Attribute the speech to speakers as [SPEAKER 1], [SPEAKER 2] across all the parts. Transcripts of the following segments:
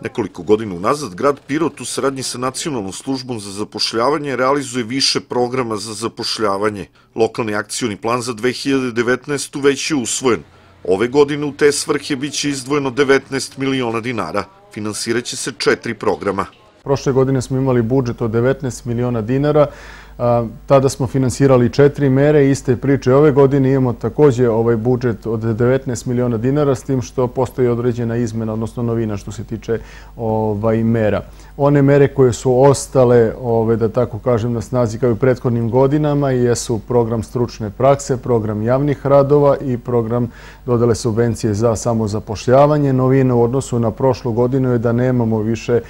[SPEAKER 1] Nekoliko godina unazad, grad Pirot u saradnji sa Nacionalnom službom za zapošljavanje realizuje više programa za zapošljavanje. Lokalni akcijni plan za 2019. već je usvojen. Ove godine u te svrhe biće izdvojeno 19 miliona dinara. Finansiraće se četiri programa.
[SPEAKER 2] Prošle godine smo imali budžet od 19 miliona dinara. Tada smo finansirali četiri mere, iste priče ove godine. Imamo također ovaj budžet od 19 miliona dinara s tim što postoji određena izmena, odnosno novina što se tiče ovaj mera. One mere koje su ostale, ovaj, da tako kažem, na snazi kao i prethodnim godinama i jesu program stručne prakse, program javnih radova i program dodale subvencije za samozapošljavanje. Novina u odnosu na prošlu godinu je da nemamo više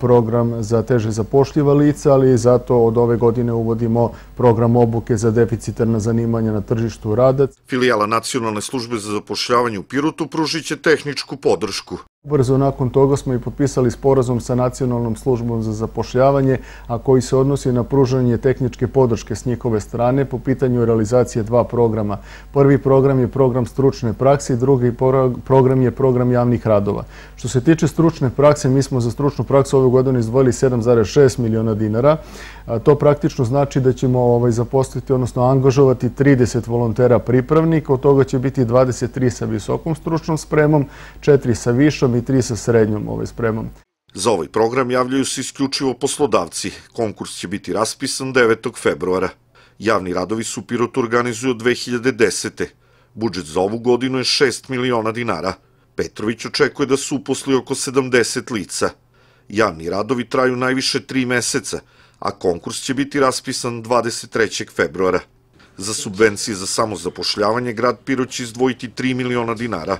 [SPEAKER 2] program za teže zapošljiva lica, ali zato od ove godine uvodimo provodimo program obuke za deficitarna zanimanja na tržištu rada.
[SPEAKER 1] Filijala Nacionalne službe za zapošljavanje u Pirutu pružit će tehničku podršku.
[SPEAKER 2] Brzo nakon toga smo i potpisali sporazum sa Nacionalnom službom za zapošljavanje, a koji se odnosi na pružanje tehničke podrške s njihove strane po pitanju realizacije dva programa. Prvi program je program stručne praksi, drugi program je program javnih radova. Što se tiče stručne prakse, mi smo za stručnu praksu ove godine izdvojili 7,6 miliona dinara. To praktično znači da ćemo ovaj, zapostiti, odnosno angažovati 30 volontera pripravnika, od toga će biti 23 sa visokom stručnom spremom, 4 sa višom, i tri sa srednjom ovaj, spremom.
[SPEAKER 1] Za ovaj program javljaju se isključivo poslodavci. Konkurs će biti raspisan 9. februara. Javni radovi su Pirot organizuju od 2010. Budžet za ovu godinu je 6 miliona dinara. Petrović očekuje da se uposli oko 70 lica. Javni radovi traju najviše tri meseca, a konkurs će biti raspisan 23. februara. Za subvencije za samozapošljavanje grad Piroć izdvojiti 3 miliona dinara.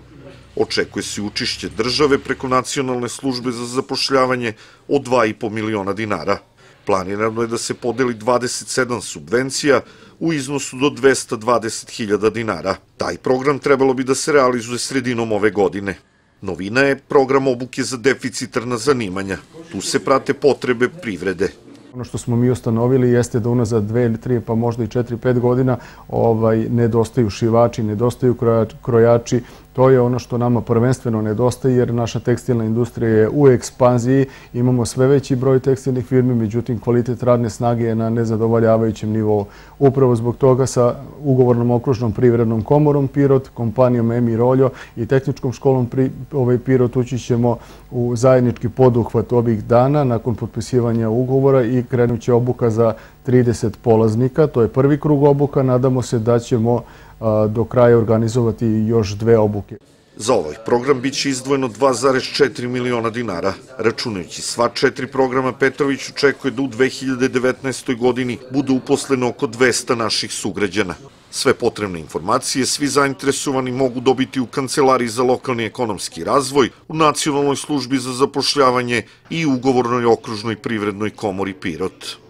[SPEAKER 1] Očekuje se učišće države preko nacionalne službe za zapošljavanje od 2,5 miliona dinara. Planirano je da se podeli 27 subvencija u iznosu do 220.000 dinara. Taj program trebalo bi da se realizuje sredinom ove godine. Novina je program obuke za deficitarna zanimanja. Tu se prate potrebe privrede.
[SPEAKER 2] Ono što smo mi ustanovili jeste da unazad dve ili tri, pa možda i četiri, pet godina ovaj, nedostaju šivači, nedostaju krojači, To je ono što nama prvenstveno nedostaje jer naša tekstilna industrija je u ekspanziji. Imamo sve veći broj tekstilnih firmi, međutim kvalitet radne snage je na nezadovaljavajućem nivou. Upravo zbog toga sa ugovornom okružnom privrednom komorom Pirot, kompanijom EMI Roljo i tehničkom školom ovaj, Pirot ući ćemo u zajednički poduhvat ovih dana nakon potpisivanja ugovora i krenuće obuka za 30 polaznika. To je prvi krug obuka. Nadamo se da ćemo do kraja organizovati još dve obuke.
[SPEAKER 1] Za ovaj program bit će izdvojeno 2,4 miliona dinara. Računajući sva četiri programa, Petrović očekuje da u 2019. godini bude uposleno oko 200 naših sugrađana. Sve potrebne informacije svi zainteresovani mogu dobiti u Kancelariji za lokalni ekonomski razvoj, u Nacionalnoj službi za zapošljavanje i u Ugovornoj okružnoj privrednoj komori Pirot.